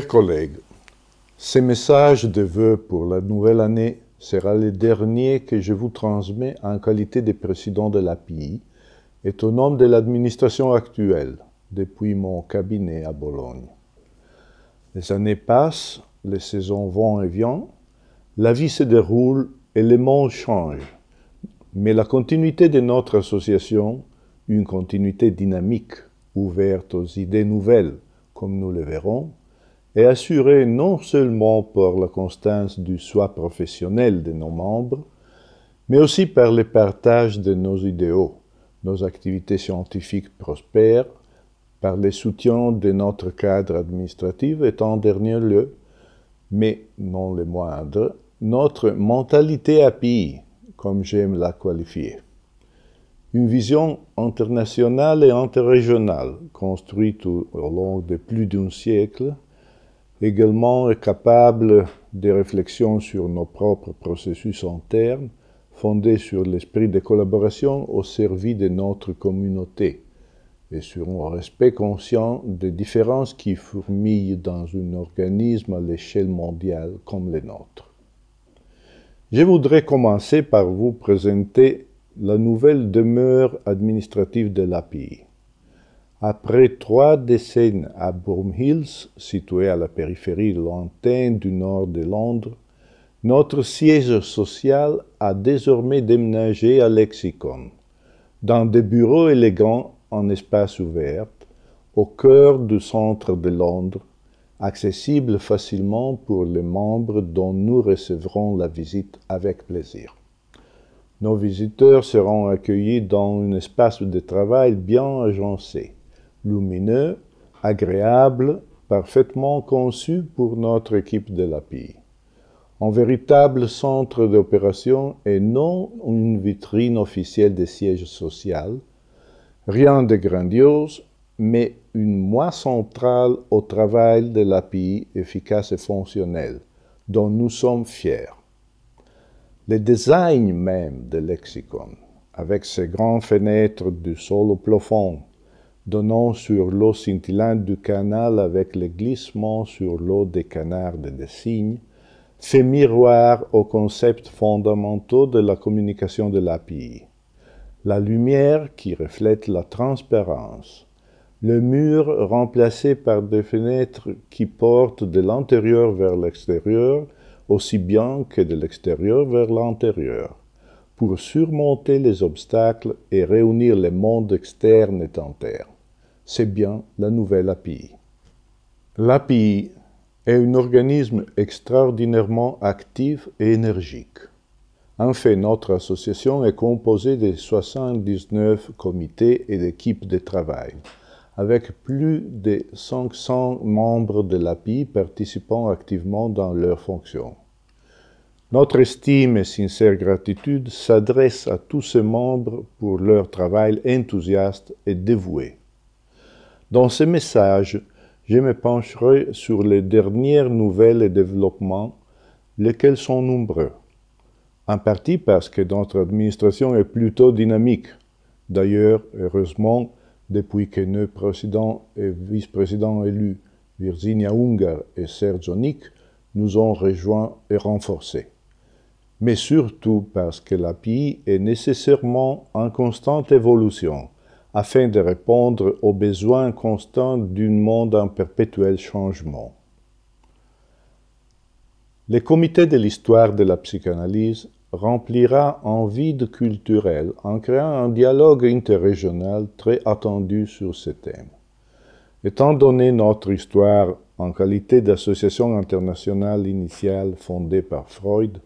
Chers collègues, ce message de vœux pour la nouvelle année sera le dernier que je vous transmets en qualité de président de l'API et au nom de l'administration actuelle depuis mon cabinet à Bologne. Les années passent, les saisons vont et viennent, la vie se déroule et les monde changent, Mais la continuité de notre association, une continuité dynamique, ouverte aux idées nouvelles, comme nous le verrons, est assurée non seulement par la constance du soi professionnel de nos membres, mais aussi par le partage de nos idéaux. Nos activités scientifiques prospèrent par le soutien de notre cadre administratif et en dernier lieu, mais non le moindre, notre mentalité API, comme j'aime la qualifier. Une vision internationale et interrégionale construite au long de plus d'un siècle également est capable des réflexions sur nos propres processus internes, fondés sur l'esprit de collaboration au service de notre communauté et sur un respect conscient des différences qui fourmillent dans un organisme à l'échelle mondiale comme le nôtre. Je voudrais commencer par vous présenter la nouvelle demeure administrative de l'API. Après trois décennies à Broom Hills, situé à la périphérie lointaine du nord de Londres, notre siège social a désormais déménagé à Lexicon, dans des bureaux élégants en espace ouvert, au cœur du centre de Londres, accessible facilement pour les membres dont nous recevrons la visite avec plaisir. Nos visiteurs seront accueillis dans un espace de travail bien agencé lumineux, agréable, parfaitement conçu pour notre équipe de l'API. Un véritable centre d'opération et non une vitrine officielle de siège social. Rien de grandiose, mais une moi centrale au travail de l'API efficace et fonctionnelle, dont nous sommes fiers. Le design même de Lexicon, avec ses grandes fenêtres du sol au plafond, donnant sur l'eau scintillante du canal avec le glissement sur l'eau des canards et des cygnes, fait miroir aux concepts fondamentaux de la communication de l'API. La lumière qui reflète la transparence, le mur remplacé par des fenêtres qui portent de l'intérieur vers l'extérieur aussi bien que de l'extérieur vers l'intérieur pour surmonter les obstacles et réunir les mondes externes et interne. C'est bien la nouvelle API. L'API est un organisme extraordinairement actif et énergique. En fait, notre association est composée de 79 comités et d'équipes de travail, avec plus de 500 membres de l'API participant activement dans leurs fonctions. Notre estime et sincère gratitude s'adresse à tous ces membres pour leur travail enthousiaste et dévoué. Dans ce message, je me pencherai sur les dernières nouvelles et développements, lesquels sont nombreux, en partie parce que notre administration est plutôt dynamique. D'ailleurs, heureusement, depuis que nos présidents et vice-présidents élus, Virginia Unger et Serge Nick, nous ont rejoints et renforcés mais surtout parce que l'API est nécessairement en constante évolution afin de répondre aux besoins constants d'un monde en perpétuel changement. Le comité de l'histoire de la psychanalyse remplira un vide culturel en créant un dialogue interrégional très attendu sur ce thème. Étant donné notre histoire en qualité d'association internationale initiale fondée par Freud,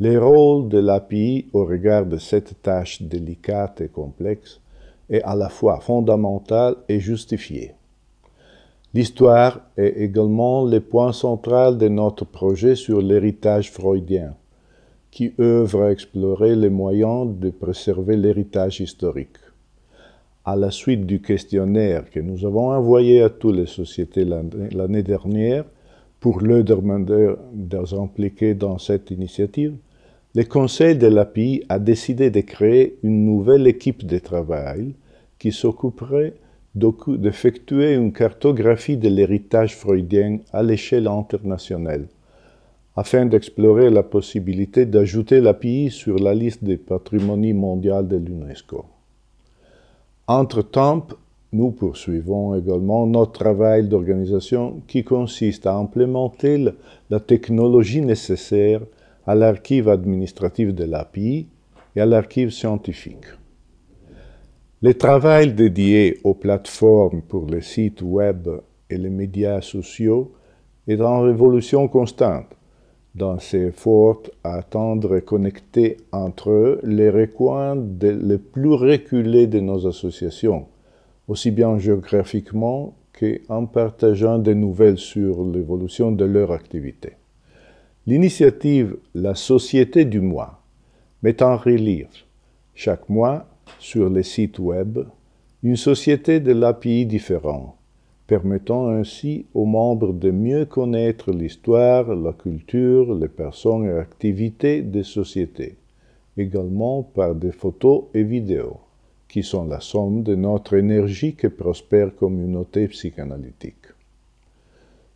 les rôles de l'API au regard de cette tâche délicate et complexe est à la fois fondamental et justifié. L'histoire est également le point central de notre projet sur l'héritage freudien, qui œuvre à explorer les moyens de préserver l'héritage historique. À la suite du questionnaire que nous avons envoyé à toutes les sociétés l'année dernière pour demander d'être impliqués dans cette initiative, le Conseil de l'API a décidé de créer une nouvelle équipe de travail qui s'occuperait d'effectuer une cartographie de l'héritage freudien à l'échelle internationale, afin d'explorer la possibilité d'ajouter l'API sur la liste des patrimonies mondiales de l'UNESCO. Entre-temps, nous poursuivons également notre travail d'organisation qui consiste à implémenter la technologie nécessaire à l'archive administrative de l'API et à l'archive scientifique. Le travail dédié aux plateformes pour les sites web et les médias sociaux est en révolution constante dans ses efforts à tendre et connecter entre eux les recoins les plus reculés de nos associations, aussi bien géographiquement qu'en partageant des nouvelles sur l'évolution de leur activité. L'initiative La Société du mois met en relief chaque mois sur les sites web une société de l'API différent, permettant ainsi aux membres de mieux connaître l'histoire, la culture, les personnes et activités des sociétés, également par des photos et vidéos, qui sont la somme de notre énergique et prospère communauté psychanalytique.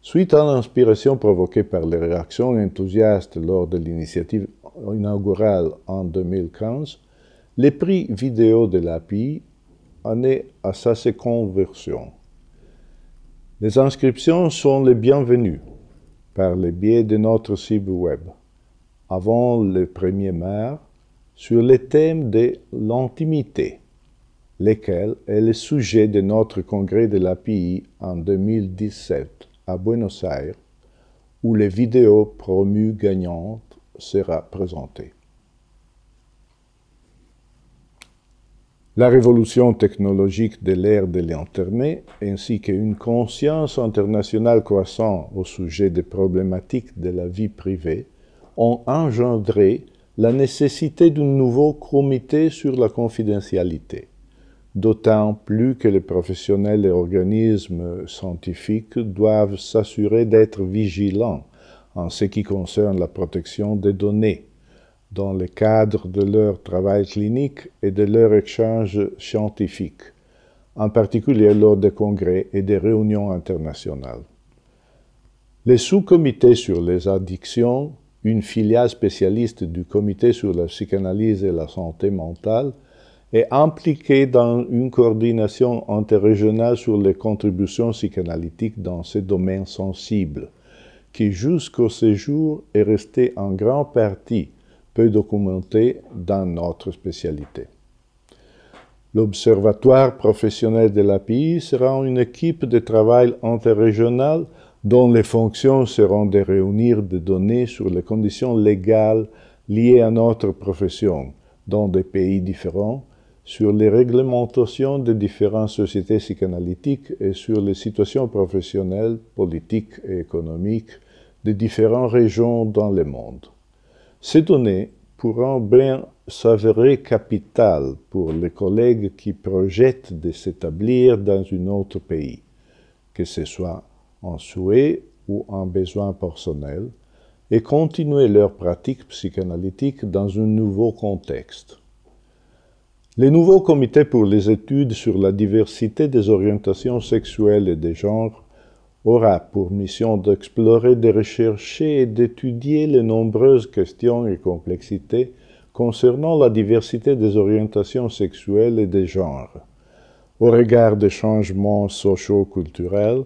Suite à l'inspiration provoquée par les réactions enthousiastes lors de l'initiative inaugurale en 2015, les prix vidéo de l'API en est à sa version. Les inscriptions sont les bienvenues par le biais de notre site web avant le 1er sur le thème de l'intimité, lequel est le sujet de notre congrès de l'API en 2017 à Buenos Aires, où les vidéos promues gagnantes sera présentées. La révolution technologique de l'ère de l'Internet, ainsi qu'une conscience internationale croissante au sujet des problématiques de la vie privée, ont engendré la nécessité d'un nouveau comité sur la confidentialité d'autant plus que les professionnels et organismes scientifiques doivent s'assurer d'être vigilants en ce qui concerne la protection des données dans le cadre de leur travail clinique et de leur échange scientifique, en particulier lors des congrès et des réunions internationales. Le sous-comité sur les addictions, une filiale spécialiste du comité sur la psychanalyse et la santé mentale, est impliqué dans une coordination interrégionale sur les contributions psychanalytiques dans ces domaines sensibles, qui jusqu'au séjour est resté en grande partie peu documenté dans notre spécialité. L'Observatoire professionnel de l'API sera une équipe de travail interrégionale dont les fonctions seront de réunir des données sur les conditions légales liées à notre profession dans des pays différents sur les réglementations des différentes sociétés psychanalytiques et sur les situations professionnelles, politiques et économiques des différentes régions dans le monde. Ces données pourront bien s'avérer capitales pour les collègues qui projettent de s'établir dans un autre pays, que ce soit en souhait ou en besoin personnel, et continuer leur pratique psychanalytique dans un nouveau contexte. Le nouveau Comité pour les études sur la diversité des orientations sexuelles et des genres aura pour mission d'explorer, de rechercher et d'étudier les nombreuses questions et complexités concernant la diversité des orientations sexuelles et des genres, au regard des changements socio-culturels,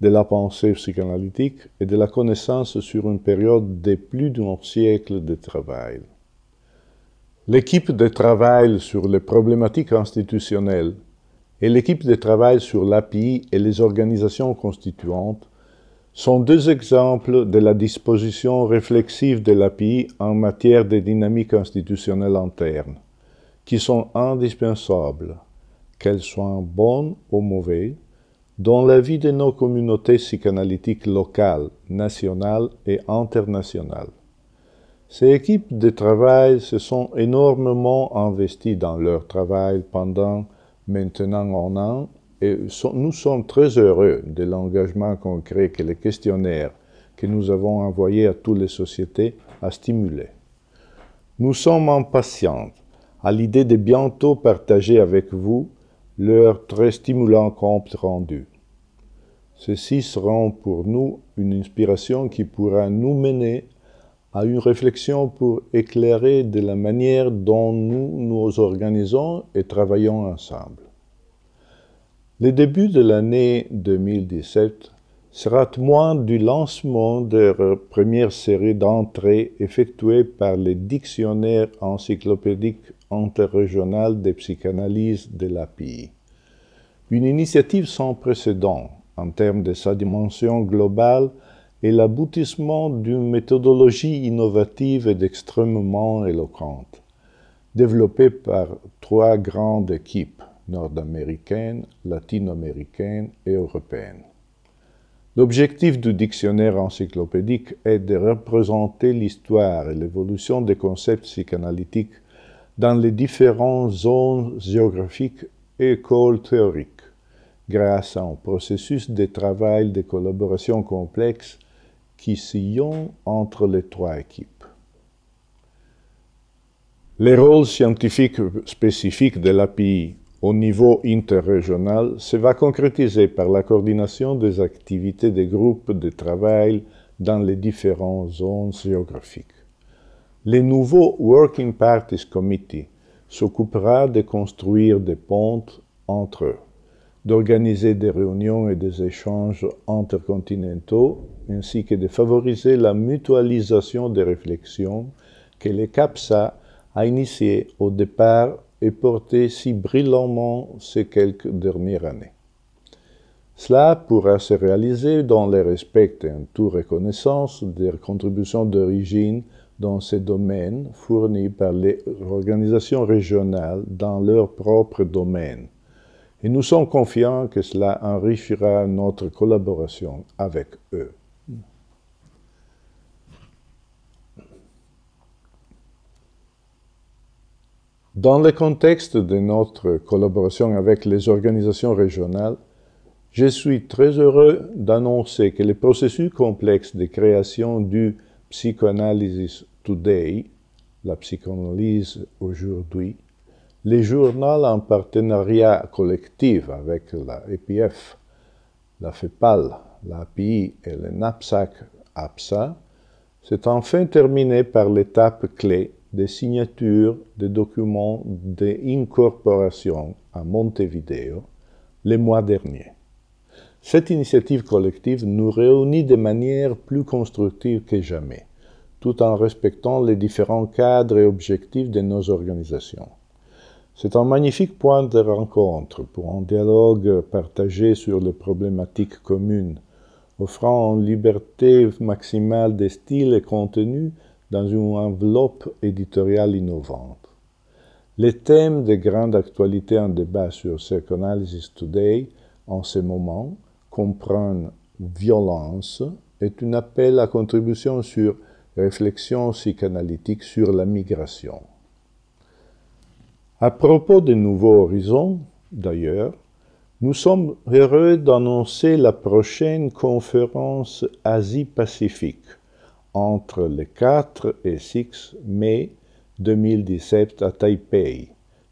de la pensée psychanalytique et de la connaissance sur une période de plus d'un siècle de travail l'équipe de travail sur les problématiques institutionnelles et l'équipe de travail sur l'API et les organisations constituantes sont deux exemples de la disposition réflexive de l'API en matière de dynamique institutionnelles interne, qui sont indispensables, qu'elles soient bonnes ou mauvaises, dans la vie de nos communautés psychanalytiques locales, nationales et internationales. Ces équipes de travail se sont énormément investies dans leur travail pendant maintenant un an et nous sommes très heureux de l'engagement concret que les questionnaires que nous avons envoyé à toutes les sociétés a stimulé. Nous sommes impatients à l'idée de bientôt partager avec vous leur très stimulant compte rendu. Ceci sera pour nous une inspiration qui pourra nous mener à une réflexion pour éclairer de la manière dont nous nous organisons et travaillons ensemble. Le début de l'année 2017 sera témoin du lancement de la première série d'entrées effectuées par le dictionnaire encyclopédique interrégional des psychanalyses de l'API. Une initiative sans précédent en termes de sa dimension globale est l'aboutissement d'une méthodologie innovative et d'extrêmement éloquente, développée par trois grandes équipes nord américaines latino américaines et européennes. L'objectif du dictionnaire encyclopédique est de représenter l'histoire et l'évolution des concepts psychanalytiques dans les différentes zones géographiques et écoles théoriques, grâce à un processus de travail de collaboration complexe qui sillonnent entre les trois équipes. Les rôles scientifiques spécifiques de l'API au niveau interrégional se va concrétiser par la coordination des activités des groupes de travail dans les différentes zones géographiques. Le nouveau Working Parties Committee s'occupera de construire des pontes entre eux d'organiser des réunions et des échanges intercontinentaux, ainsi que de favoriser la mutualisation des réflexions que le CAPSA a initiées au départ et portées si brillamment ces quelques dernières années. Cela pourra se réaliser dans le respect et en toute reconnaissance des contributions d'origine dans ces domaines fournies par les organisations régionales dans leurs propres domaines. Et nous sommes confiants que cela enrichira notre collaboration avec eux. Dans le contexte de notre collaboration avec les organisations régionales, je suis très heureux d'annoncer que le processus complexe de création du Psychoanalysis Today, la psychanalyse aujourd'hui, les journaux en partenariat collectif avec la EPF, la FEPAL, l'API et le NAPSAC APSA s'est enfin terminé par l'étape clé des signatures des documents d'incorporation à Montevideo le mois dernier. Cette initiative collective nous réunit de manière plus constructive que jamais, tout en respectant les différents cadres et objectifs de nos organisations. C'est un magnifique point de rencontre pour un dialogue partagé sur les problématiques communes, offrant une liberté maximale des styles et contenus dans une enveloppe éditoriale innovante. Les thèmes de grande actualité en débat sur Psychoanalysis Today en ce moment comprennent violence et un appel à contribution sur réflexion psychanalytique sur la migration. À propos des Nouveaux Horizons, d'ailleurs, nous sommes heureux d'annoncer la prochaine conférence Asie-Pacifique entre le 4 et 6 mai 2017 à Taipei,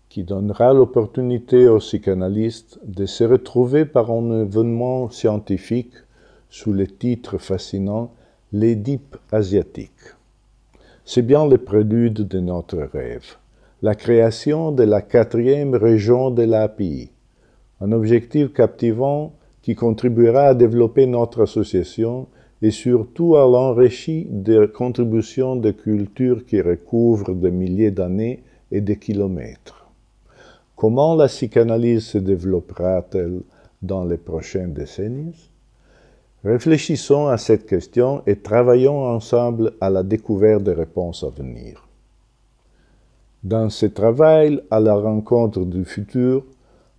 qui donnera l'opportunité aux psychanalystes de se retrouver par un événement scientifique sous le titre fascinant L'Édipe asiatique. C'est bien le prélude de notre rêve la création de la quatrième région de l'API, un objectif captivant qui contribuera à développer notre association et surtout à l'enrichir des contributions de cultures qui recouvrent des milliers d'années et des kilomètres. Comment la psychanalyse se développera-t-elle dans les prochaines décennies Réfléchissons à cette question et travaillons ensemble à la découverte des réponses à venir. Dans ce travail à la rencontre du futur,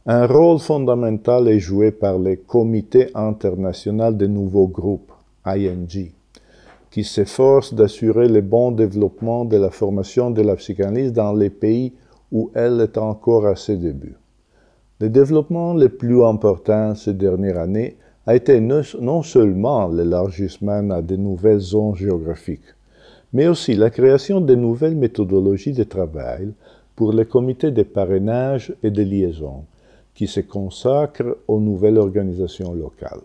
un rôle fondamental est joué par le Comité international des nouveaux groupes, ING, qui s'efforce d'assurer le bon développement de la formation de la psychanalyse dans les pays où elle est encore à ses débuts. Le développement le plus important ces dernières années a été non seulement l'élargissement à de nouvelles zones géographiques, mais aussi la création de nouvelles méthodologies de travail pour les comités de parrainage et de liaison qui se consacrent aux nouvelles organisations locales.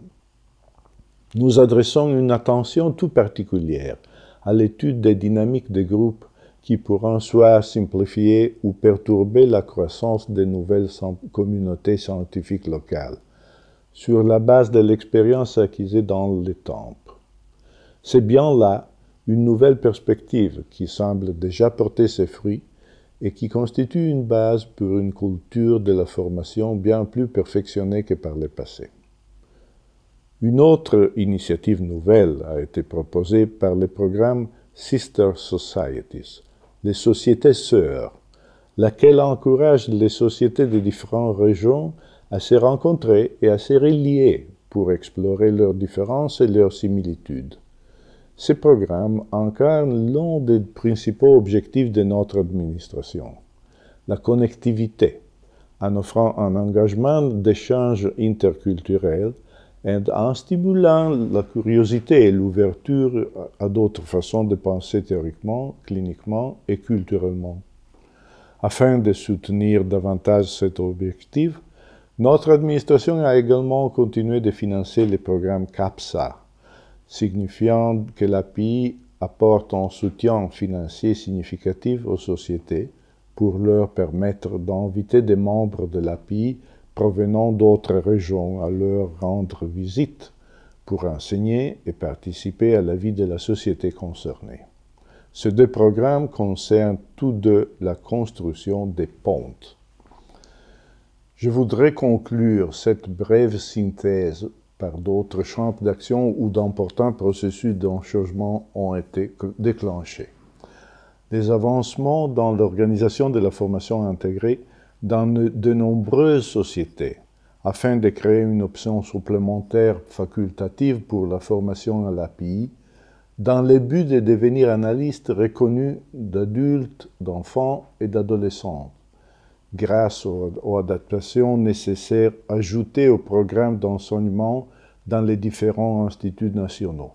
Nous adressons une attention tout particulière à l'étude des dynamiques de groupes qui pourront soit simplifier ou perturber la croissance des nouvelles communautés scientifiques locales, sur la base de l'expérience acquise dans les temples. C'est bien là une nouvelle perspective qui semble déjà porter ses fruits et qui constitue une base pour une culture de la formation bien plus perfectionnée que par le passé. Une autre initiative nouvelle a été proposée par le programme Sister Societies, les sociétés sœurs, laquelle encourage les sociétés de différentes régions à se rencontrer et à se relier pour explorer leurs différences et leurs similitudes. Ces programmes incarne l'un des principaux objectifs de notre administration, la connectivité, en offrant un engagement d'échange interculturel et en stimulant la curiosité et l'ouverture à d'autres façons de penser théoriquement, cliniquement et culturellement. Afin de soutenir davantage cet objectif, notre administration a également continué de financer le programme CAPSA, signifiant que l'API apporte un soutien financier significatif aux sociétés pour leur permettre d'inviter des membres de l'API provenant d'autres régions à leur rendre visite pour enseigner et participer à la vie de la société concernée. Ces deux programmes concernent tous deux la construction des pontes. Je voudrais conclure cette brève synthèse par d'autres champs d'action ou d'importants processus de ont été déclenchés. Des avancements dans l'organisation de la formation intégrée dans de nombreuses sociétés, afin de créer une option supplémentaire facultative pour la formation à l'API, dans le but de devenir analyste reconnu d'adultes, d'enfants et d'adolescents grâce aux, adaptations nécessaires ajoutées au programme d'enseignement dans les différents instituts nationaux.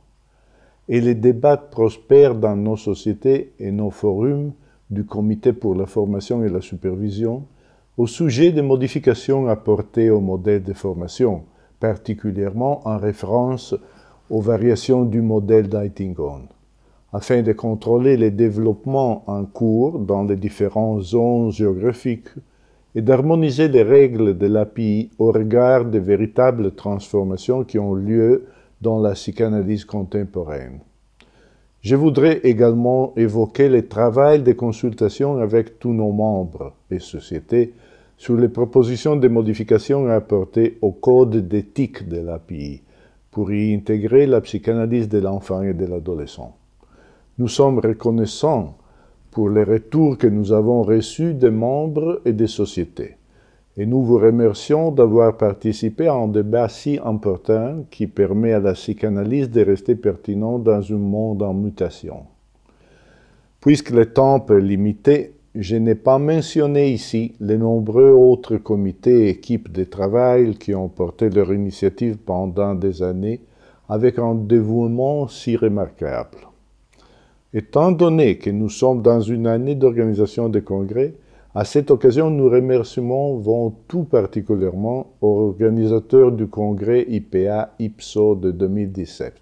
Et les débats prospèrent dans nos sociétés et nos forums du Comité pour la formation et la supervision au sujet des modifications apportées au modèle de formation, particulièrement en référence aux variations du modèle d'Aitingon afin de contrôler les développements en cours dans les différentes zones géographiques et d'harmoniser les règles de l'API au regard des véritables transformations qui ont lieu dans la psychanalyse contemporaine. Je voudrais également évoquer le travail de consultation avec tous nos membres et sociétés sur les propositions de modifications apportées au code d'éthique de l'API pour y intégrer la psychanalyse de l'enfant et de l'adolescent. Nous sommes reconnaissants pour les retours que nous avons reçus des membres et des sociétés. Et nous vous remercions d'avoir participé à un débat si important qui permet à la psychanalyse de rester pertinent dans un monde en mutation. Puisque le temps est limité, je n'ai pas mentionné ici les nombreux autres comités et équipes de travail qui ont porté leur initiative pendant des années avec un dévouement si remarquable. Étant donné que nous sommes dans une année d'organisation de congrès, à cette occasion, nous remercions vont tout particulièrement aux organisateurs du congrès IPA IPSO de 2017.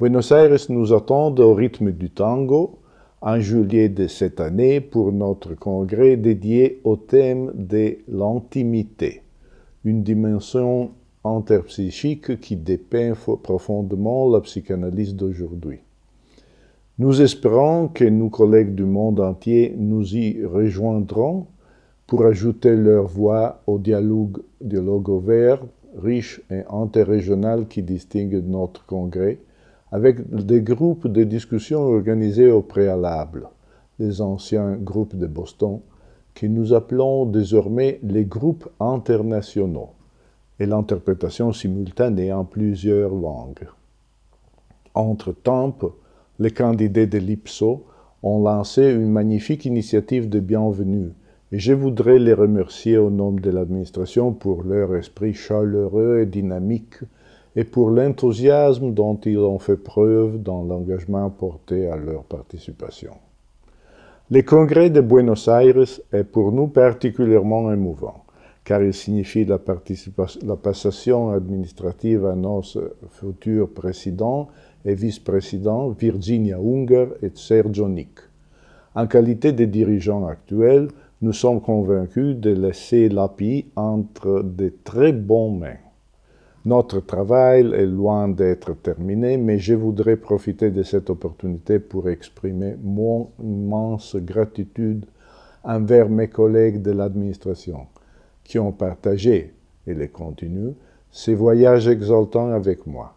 Buenos Aires nous attend au rythme du tango en juillet de cette année pour notre congrès dédié au thème de l'intimité, une dimension interpsychique qui dépeint profondément la psychanalyse d'aujourd'hui. Nous espérons que nos collègues du monde entier nous y rejoindront pour ajouter leur voix au dialogue, logo vert, riche et interrégional qui distingue notre congrès, avec des groupes de discussion organisés au préalable, les anciens groupes de Boston, que nous appelons désormais les groupes internationaux, et l'interprétation simultanée en plusieurs langues. Entre-temps, les candidats de l'IPSO ont lancé une magnifique initiative de bienvenue et je voudrais les remercier au nom de l'administration pour leur esprit chaleureux et dynamique et pour l'enthousiasme dont ils ont fait preuve dans l'engagement porté à leur participation. Le congrès de Buenos Aires est pour nous particulièrement émouvant, car il signifie la, la passation administrative à notre futur président et vice-présidents Virginia Unger et Sergio Nick. En qualité de dirigeants actuels, nous sommes convaincus de laisser l'API entre de très bonnes mains. Notre travail est loin d'être terminé, mais je voudrais profiter de cette opportunité pour exprimer mon immense gratitude envers mes collègues de l'administration qui ont partagé, et les continuent, ces voyages exaltants avec moi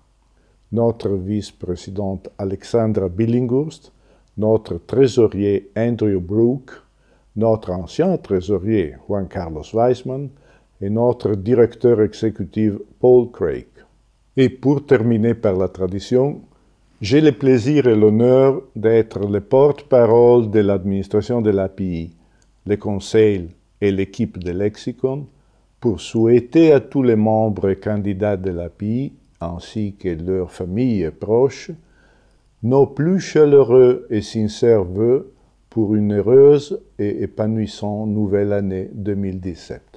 notre vice-présidente Alexandra Billinghurst, notre trésorier Andrew Brooke, notre ancien trésorier Juan Carlos Weisman et notre directeur exécutif Paul Craig. Et pour terminer par la tradition, j'ai le plaisir et l'honneur d'être le porte-parole de l'administration de l'API, le conseil et l'équipe de Lexicon pour souhaiter à tous les membres et candidats de l'API ainsi que leurs familles proches, nos plus chaleureux et sincères vœux pour une heureuse et épanouissante nouvelle année 2017.